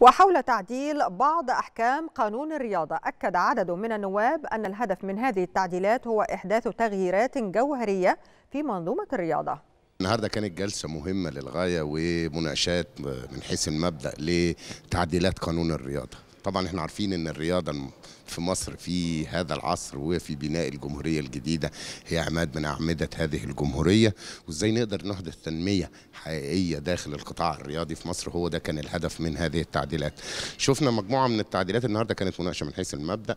وحول تعديل بعض أحكام قانون الرياضة أكد عدد من النواب أن الهدف من هذه التعديلات هو إحداث تغييرات جوهرية في منظومة الرياضة النهارده كانت جلسه مهمه للغايه ومناقشات من حيث المبدا لتعديلات قانون الرياضه طبعا احنا عارفين ان الرياضه في مصر في هذا العصر وفي بناء الجمهوريه الجديده هي عماد من اعمده هذه الجمهوريه وازاي نقدر نحدث تنميه حقيقيه داخل القطاع الرياضي في مصر هو ده كان الهدف من هذه التعديلات شفنا مجموعه من التعديلات النهارده كانت مناقشه من حيث المبدا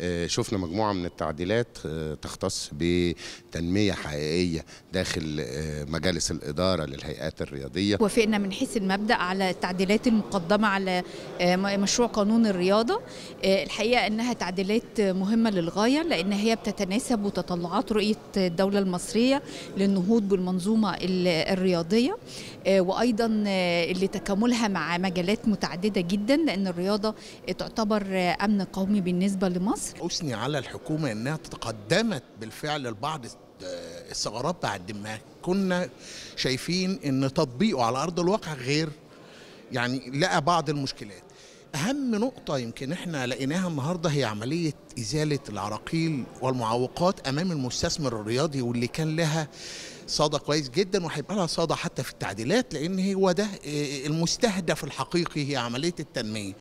آه، شفنا مجموعه من التعديلات آه، تختص بتنميه حقيقيه داخل آه، مجالس الاداره للهيئات الرياضيه وافقنا من حيث المبدا على التعديلات المقدمه على مشروع قانون الرياضة آه، الحقيقة أنها تعديلات مهمة للغاية لأن هي بتتناسب وتطلعات رؤية الدولة المصرية للنهوض بالمنظومة الرياضية آه، وأيضا آه، اللي تكاملها مع مجالات متعددة جدا لأن الرياضة تعتبر أمن قومي بالنسبة لمصر أثني على الحكومة أنها تقدمت بالفعل لبعض الثغرات بعد ما كنا شايفين ان تطبيقه على ارض الواقع غير يعني لقى بعض المشكلات أهم نقطة يمكن إحنا لقيناها النهاردة هي عملية إزالة العراقيل والمعوقات أمام المستثمر الرياضي واللي كان لها صدى كويس جدا وهيبقى لها صدى حتى في التعديلات لأن هو ده آه، المستهدف الحقيقي هي عملية التنمية